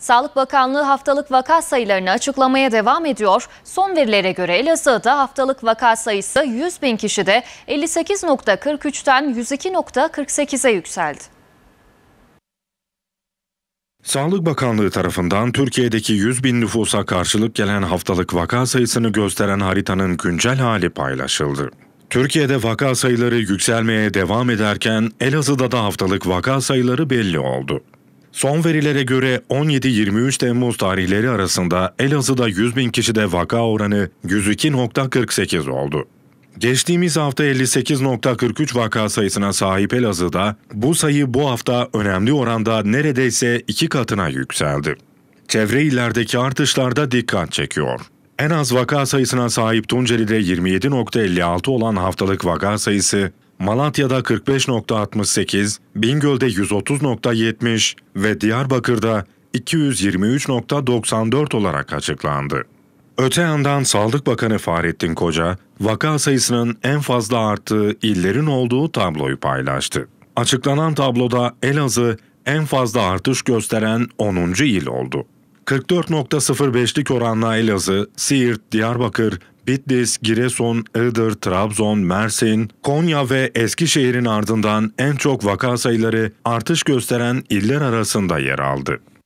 Sağlık Bakanlığı haftalık vaka sayılarını açıklamaya devam ediyor. Son verilere göre Elazığ'da haftalık vaka sayısı 100 bin kişide 58.43'ten 102.48'e yükseldi. Sağlık Bakanlığı tarafından Türkiye'deki 100 bin nüfusa karşılık gelen haftalık vaka sayısını gösteren haritanın güncel hali paylaşıldı. Türkiye'de vaka sayıları yükselmeye devam ederken Elazığ'da da haftalık vaka sayıları belli oldu. Son verilere göre 17-23 Temmuz tarihleri arasında Elazığ'da 100 bin kişide vaka oranı 102.48 oldu. Geçtiğimiz hafta 58.43 vaka sayısına sahip Elazığ'da bu sayı bu hafta önemli oranda neredeyse iki katına yükseldi. Çevre illerdeki artışlarda dikkat çekiyor. En az vaka sayısına sahip Tunceli'de 27.56 olan haftalık vaka sayısı Malatya'da 45.68, Bingöl'de 130.70 ve Diyarbakır'da 223.94 olarak açıklandı. Öte yandan Sağlık Bakanı Fahrettin Koca, vaka sayısının en fazla arttığı illerin olduğu tabloyu paylaştı. Açıklanan tabloda Elazığ en fazla artış gösteren 10. il oldu. 44.05'lik oranla Elazığ, Siirt, Diyarbakır, Bitlis, Giresun, Iğdır, Trabzon, Mersin, Konya ve Eskişehir'in ardından en çok vaka sayıları artış gösteren iller arasında yer aldı.